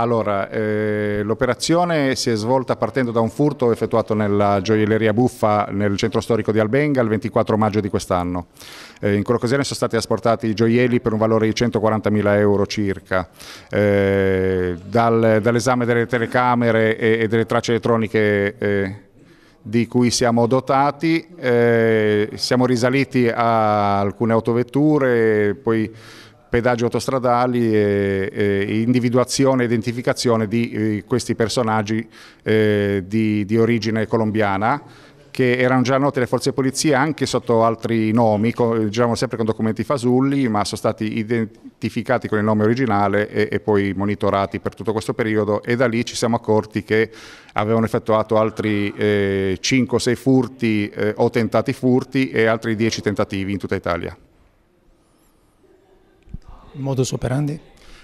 Allora, eh, l'operazione si è svolta partendo da un furto effettuato nella gioielleria Buffa nel centro storico di Albenga il 24 maggio di quest'anno. Eh, in quell'occasione sono stati asportati gioielli per un valore di 140.000 euro circa. Eh, dal, dall'esame delle telecamere e, e, delle tracce elettroniche eh, di cui siamo dotati, eh, siamo risaliti a alcune autovetture, poi pedaggi autostradali e, e individuazione e identificazione di eh, questi personaggi eh, di, di origine colombiana che erano già note le forze di polizia anche sotto altri nomi, giravano diciamo sempre con documenti fasulli, ma sono stati identificati con il nome originale e, e, poi monitorati per tutto questo periodo e da lì ci siamo accorti che avevano effettuato altri eh, 5 6 furti eh, o tentati furti e altri 10 tentativi in tutta Italia. Modus operandi?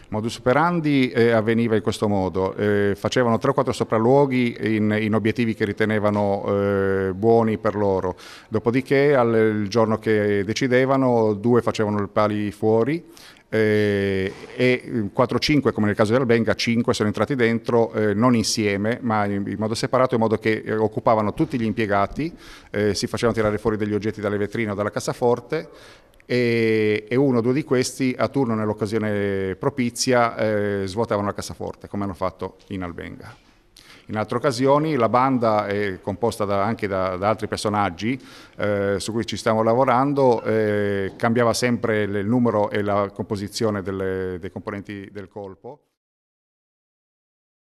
modus operandi eh, avveniva in questo modo, eh, facevano 3 4 sopralluoghi in, in, obiettivi che ritenevano eh, buoni per loro, dopodiché al, il giorno che decidevano due facevano il pali fuori eh, e 4-5 mm, come nel caso di Albenga, 5 sono entrati dentro eh, non insieme ma in, in, modo separato in modo che eh, occupavano tutti gli impiegati, eh, si facevano tirare fuori degli oggetti dalle vetrine o dalla cassaforte e, e uno o due di questi a turno nell'occasione propizia eh, svuotavano la cassaforte come hanno fatto in Albenga. In altre occasioni la banda è composta da, anche da, da, altri personaggi eh, su cui ci stiamo lavorando, eh, cambiava sempre il numero e la composizione delle, dei componenti del colpo.